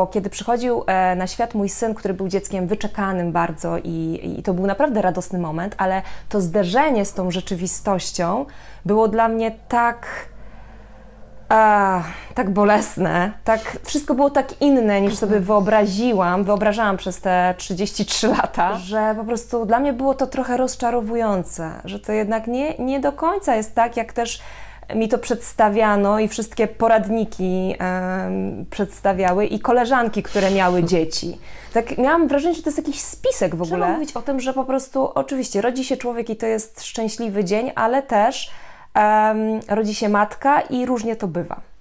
Bo kiedy przychodził e, na świat mój syn, który był dzieckiem wyczekanym bardzo i, i, to był naprawdę radosny moment, ale to zderzenie z tą rzeczywistością było dla mnie tak. A, tak bolesne, tak, wszystko było tak inne niż sobie wyobraziłam, wyobrażałam przez te 33 lata, że po prostu dla mnie było to trochę rozczarowujące, że to jednak nie, nie do końca jest tak, jak też mi to przedstawiano i wszystkie poradniki przedstawiały i koleżanki, które miały dzieci. Tak miałam wrażenie, że to jest jakiś spisek w ogóle. Trzeba mówić o tym, że po prostu oczywiście rodzi się człowiek i to jest szczęśliwy dzień, ale też rodzi się matka i różnie to bywa.